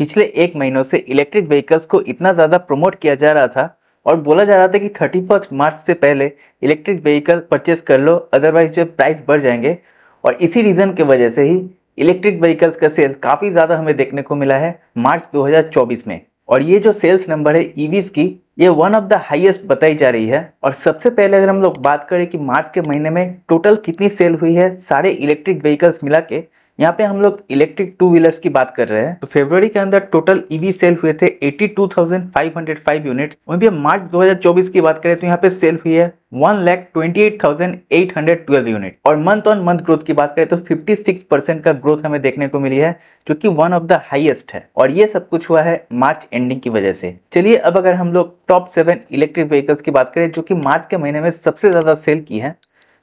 पिछले एक महीनों से इलेक्ट्रिक व्हीकल्स को इतना ज़्यादा प्रमोट किया जा रहा था और बोला जा रहा था कि थर्टी मार्च से पहले इलेक्ट्रिक व्हीकल परचेस कर लो अदरवाइज जो प्राइस बढ़ जाएंगे और इसी रीज़न के वजह से ही इलेक्ट्रिक व्हीकल्स का सेल्स काफ़ी ज़्यादा हमें देखने को मिला है मार्च 2024 में और ये जो सेल्स नंबर है ईवीज e की ये वन ऑफ द हाईएस्ट बताई जा रही है और सबसे पहले अगर हम लोग बात करें कि मार्च के महीने में टोटल कितनी सेल हुई है सारे इलेक्ट्रिक व्हीकल्स मिला के यहाँ पे हम लोग इलेक्ट्रिक टू व्हीलर्स की बात कर रहे हैं तो फेब्रवरी के अंदर टोटल ईवी सेल हुए थे 82,505 यूनिट्स वहीं पे मार्च 2024 की बात करें तो यहाँ पे सेल हुई है one lakh twenty eight thousand eight hundred twelve unit और मंथ ऑन मंथ ग्रोथ की बात करें तो फिफ्टी सिक्स परसेंट का ग्रोथ हमें देखने को मिली है जो कि वन ऑफ द हाईएस्ट है और ये सब कुछ हुआ है मार्च एंडिंग की वजह से चलिए अब अगर हम लोग टॉप सेवन इलेक्ट्रिक व्हीकल्स की बात करें जो कि मार्च के महीने में सबसे ज्यादा सेल की है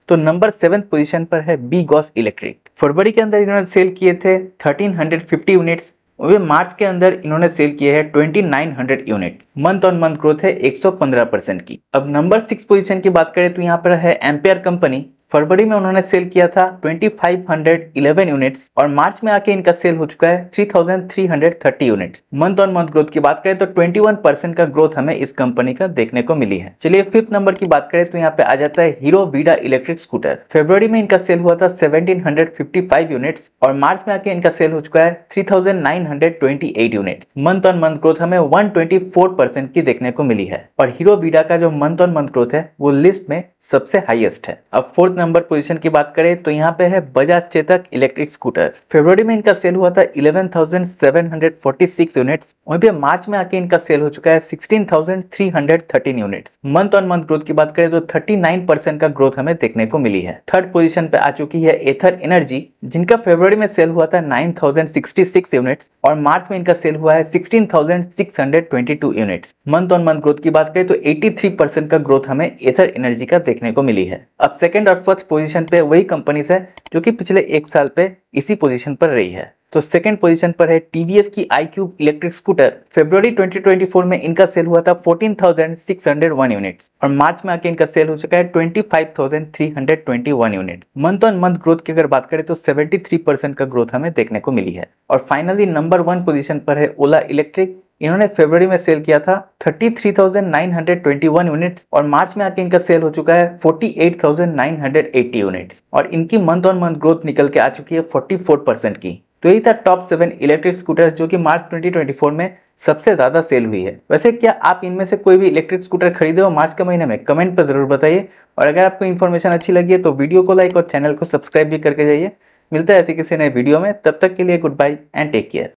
तो नंबर सेवन पोजीशन पर है बी गॉस इलेक्ट्रिक फरवरी के अंदर इन्होंने सेल किए थे 1350 यूनिट्स वे मार्च के अंदर इन्होंने सेल किए हैं 2900 unit month on month growth है 115 परसेंट की अब नंबर सिक्स पोजीशन की बात करें तो यहाँ पर है एम्पेयर कंपनी फरवरी में उन्होंने सेल किया था 2511 यूनिट्स और मार्च में आके इनका सेल हो चुका है 3330 units month on month growth की बात करें तो 21 परसेंट का ग्रोथ हमें इस कंपनी का देखने को मिली है चलिए फिफ्थ नंबर की बात करें तो यहाँ पे आ जाता है Hero Vida electric scooter February में इनका सेल हुआ था सेवनटीन यूनिट्स और मार्च में आके इनका सेल हो चुका है three unit month on month growth हमें वन परसेंट की देखने को मिली है और हीरो वीडा का जो मंथ ऑन मंथ ग्रोथ है वो लिस्ट में सबसे हाइएस्ट है अब फोर्थ फोर्थ नंबर पोजीशन की बात करें तो यहाँ पे है बजाज चेतक इलेक्ट्रिक स्कूटर फरवरी में इनका सेल हुआ था 11,746 यूनिट्स वहीं पे मार्च में आके इनका सेल हो चुका है 16,313 units month on month growth की बात करें तो 39 परसेंट का ग्रोथ हमें देखने को मिली है थर्ड पोजिशन पे आ चुकी है एथर एनर्जी जिनका फरवरी में सेल हुआ था नाइन यूनिट्स और मार्च में इनका सेल हुआ है sixteen units month on month growth की बात करें तो एटी का ग्रोथ हमें एथर एनर्जी का देखने को मिली है अब सेकंड और फर्स्ट पोजीशन पे वही कंपनीज है जो कि पिछले एक साल पे इसी पोजीशन पर रही है तो सेकंड पोजीशन पर है टीवीएस की iQube electric scooter February 2024 में इनका सेल हुआ था 14,601 यूनिट्स और मार्च में आके इनका सेल हो चुका है 25,321 units month on month growth की अगर बात करें तो 73 परसेंट का ग्रोथ हमें देखने को मिली है और फाइनली नंबर वन पोजीशन पर है ओला इलेक्ट्रिक इन्होंने फरवरी में सेल किया था 33,921 यूनिट्स और मार्च में आके इनका सेल हो चुका है 48,980 यूनिट्स और इनकी मंथ ऑन मंथ ग्रोथ निकल के आ चुकी है 44 परसेंट की तो यही था टॉप सेवन इलेक्ट्रिक स्कूटर्स जो कि मार्च 2024 में सबसे ज़्यादा सेल हुई है वैसे क्या आप इनमें से कोई भी इलेक्ट्रिक स्कूटर खरीदे हो मार्च के महीने में कमेंट पर ज़रूर बताइए और अगर आपको इन्फॉर्मेशन अच्छी लगी है तो वीडियो को लाइक और चैनल को सब्सक्राइब भी करके जाइए मिलता है ऐसे किसी नए वीडियो में तब तक के लिए good bye and take care